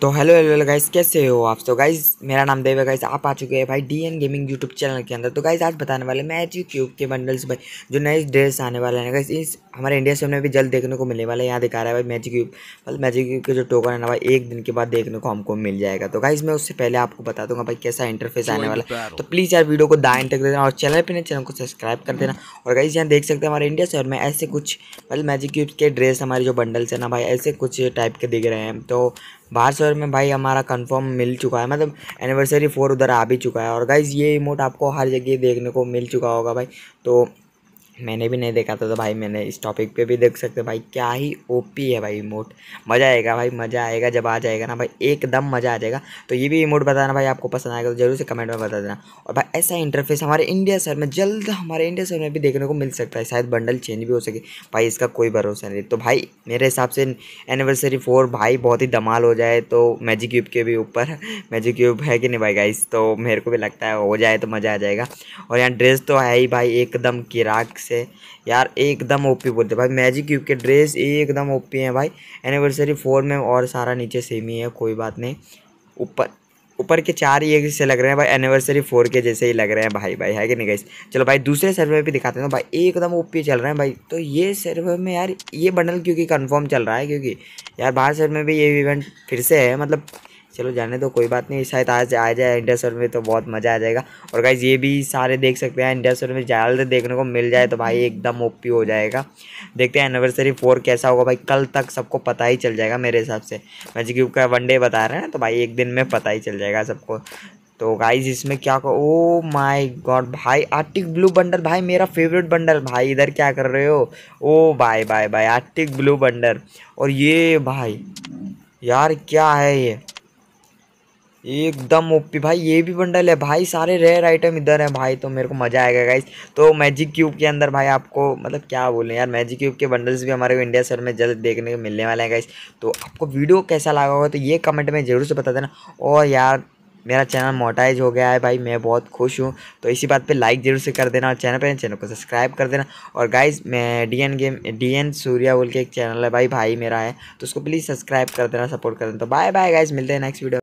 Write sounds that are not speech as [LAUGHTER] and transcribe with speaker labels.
Speaker 1: तो hello hello guys कैसे हो आप तो गाइस मेरा नाम देव है गाइस आप आ चुके हैं भाई D N gaming YouTube channel के अंदर तो गाइस आज बताने वाले मैच क्यूब के बंडल्स भाई जो नए ड्रेस आने वाले हैं गाइस इस हमारे इंडिया से हमें भी जल्द देखने को मिलने वाला है यहाँ दिखा रहा है भाई मैजिक क्यूब मतलब मैजिक क्यूब के जो टोकन है ना भाई एक दिन के बाद देखने को हमको मिल जाएगा तो गाइज़ मैं उससे पहले आपको बता दूंगा भाई कैसा इंटरफेस आने वाला है तो प्लीज़ यार वीडियो को दाएं तक देना और चैनल पर चैनल को सब्सक्राइब कर देना और गाइज यहाँ देख सकते हैं हमारे इंडिया और में ऐसे कुछ मतलब मैजिक क्यूब के ड्रेस हमारे जो बंडल्स हैं ना भाई ऐसे कुछ टाइप के दिख रहे हैं तो बाहर से उधर में भाई हमारा कंफर्म मिल चुका है मतलब एनिवर्सरी फोर उधर आ भी चुका है और गाइज़ ये इमोट आपको हर जगह देखने को मिल चुका होगा भाई तो मैंने भी नहीं देखा था तो भाई मैंने इस टॉपिक पे भी देख सकते भाई क्या ही ओपी है भाई इमोट मज़ा आएगा भाई मज़ा आएगा जब आ जाएगा ना भाई एकदम मज़ा आ जाएगा तो ये भी इमोट बताना भाई आपको पसंद आएगा तो जरूर से कमेंट में बता देना और भाई ऐसा इंटरफेस हमारे इंडिया सर में जल्द हमारे इंडिया सर में भी देखने को मिल सकता है शायद बंडल चेंज भी हो सके भाई इसका कोई भरोसा नहीं तो भाई मेरे हिसाब से एनिवर्सरी फोर भाई बहुत ही दमाल हो जाए तो मैजिक यूब के भी ऊपर मैजिक [LAUGHS] यूब है कि नहीं भाई गाइस तो मेरे को भी लगता है हो जाए तो मज़ा आ जाएगा और यहाँ ड्रेस तो है ही भाई एकदम किराक से यार एकदम ओपी बोलते भाई मैजिक क्यूब के ड्रेस एकदम ओपी है भाई एनिवर्सरी फोर में और सारा नीचे सेम ही है कोई बात नहीं ऊपर ऊपर के चार ही एक से लग रहे हैं भाई एनिवर्सरी फोर के जैसे ही लग रहे हैं भाई भाई है कि नहीं गई चलो भाई दूसरे सर्वे भी दिखाते हैं भाई एकदम ओपी चल रहे हैं भाई तो ये सर्वे में यार ये बंडल क्योंकि कंफर्म चल रहा है क्योंकि यार बाहर सर्वे में भी ये इवेंट फिर से है मतलब चलो जाने दो कोई बात नहीं शायद आज आ जाए इंडिया में तो बहुत मज़ा आ जाएगा और गाइज ये भी सारे देख सकते हैं इंडिया में ज़्यादा देखने को मिल जाए तो भाई एकदम ओपी हो जाएगा देखते हैं एनिवर्सरी फोर कैसा होगा भाई कल तक सबको पता ही चल जाएगा मेरे हिसाब से मैजिक जी का वन डे बता रहे हैं तो भाई एक दिन में पता ही चल जाएगा सबको तो गाइज इसमें क्या कर ओ माई गॉड भाई आर्टिक ब्लू बंडल भाई मेरा फेवरेट बंडल भाई इधर क्या कर रहे हो oh bye bye bye arctic blue bundle और ये भाई यार क्या है ये एकदम ओपी भाई ये भी बंडल है भाई सारे रेयर आइटम इधर हैं भाई तो मेरे को मज़ा आएगा गाइस तो मैजिक क्यूब के अंदर भाई आपको मतलब क्या बोलें यार मैजिक क्यूब के बंडल्स भी हमारे को इंडिया सर में जल्द देखने को मिलने वाले हैं गाइस तो आपको वीडियो कैसा लगा होगा तो ये कमेंट में ज़रूर से बता देना और यार मेरा चैनल मोटाइज हो गया है भाई मैं बहुत खुश हूँ तो इसी बात पे लाइक जरूर से कर देना और चैनल पे चैनल को सब्सक्राइब कर देना और गाइज मैं डीएन गेम डीएन सूर्या बोल के एक चैनल है भाई भाई मेरा है तो उसको प्लीज़ सब्सक्राइब कर देना सपोर्ट कर देना तो बाय बाय गाइज मिलते हैं नेक्स्ट वीडियो